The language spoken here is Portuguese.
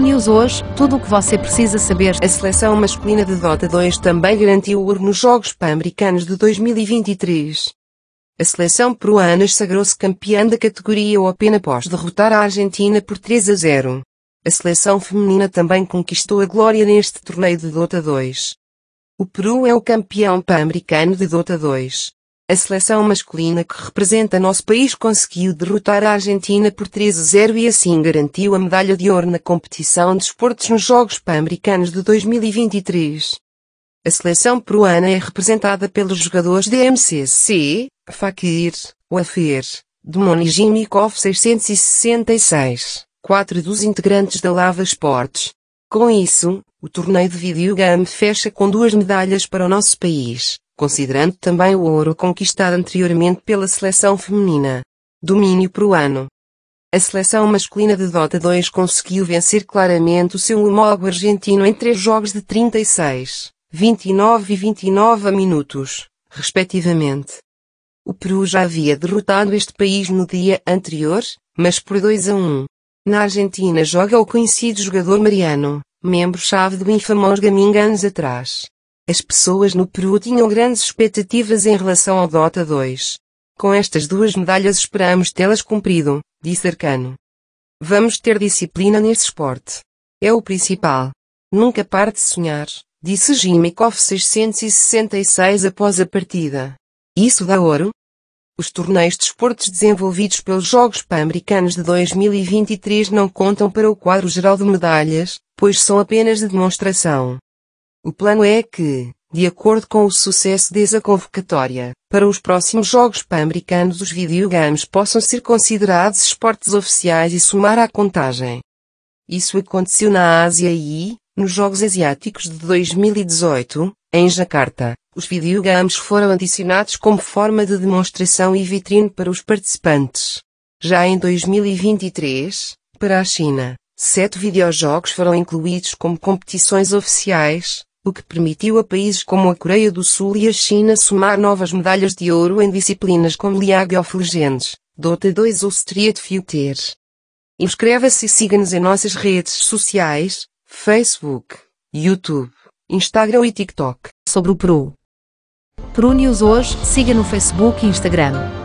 News hoje, tudo o que você precisa saber. A seleção masculina de Dota 2 também garantiu ouro nos Jogos Pan-Americanos de 2023. A seleção peruana sagrou-se campeã da categoria Open após derrotar a Argentina por 3 a 0. A seleção feminina também conquistou a glória neste torneio de Dota 2. O Peru é o campeão pan-americano de Dota 2. A seleção masculina que representa nosso país conseguiu derrotar a Argentina por 3 a 0 e assim garantiu a medalha de ouro na competição de esportes nos Jogos Pan-Americanos de 2023. A seleção peruana é representada pelos jogadores de MCC, Fakir, Wafer, Demon e Jimikov 666, quatro dos integrantes da Lava Esportes. Com isso, o torneio de videogame fecha com duas medalhas para o nosso país considerando também o ouro conquistado anteriormente pela seleção feminina. Domínio peruano. A seleção masculina de Dota 2 conseguiu vencer claramente o seu homólogo argentino em três jogos de 36, 29 e 29 minutos, respectivamente. O Peru já havia derrotado este país no dia anterior, mas por 2 a 1. Na Argentina joga o conhecido jogador Mariano, membro-chave do infamous anos atrás. As pessoas no Peru tinham grandes expectativas em relação ao Dota 2. Com estas duas medalhas esperamos tê-las cumprido, disse Arcano. Vamos ter disciplina nesse esporte. É o principal. Nunca pare de sonhar, disse Jimikov 666 após a partida. Isso dá ouro? Os torneios de esportes desenvolvidos pelos Jogos Pan-Americanos de 2023 não contam para o quadro geral de medalhas, pois são apenas de demonstração. O plano é que, de acordo com o sucesso dessa convocatória, para os próximos Jogos Pan-Americanos os videogames possam ser considerados esportes oficiais e somar à contagem. Isso aconteceu na Ásia e, nos Jogos Asiáticos de 2018, em Jakarta, os videogames foram adicionados como forma de demonstração e vitrine para os participantes. Já em 2023, para a China, sete videojogos foram incluídos como competições oficiais, o que permitiu a países como a Coreia do Sul e a China somar novas medalhas de ouro em disciplinas como liagiofligentes, Dota 2 ou Street Fighter. Inscreva-se e siga-nos em nossas redes sociais, Facebook, YouTube, Instagram e TikTok. Sobre o Peru. Peru News hoje, siga no Facebook e Instagram.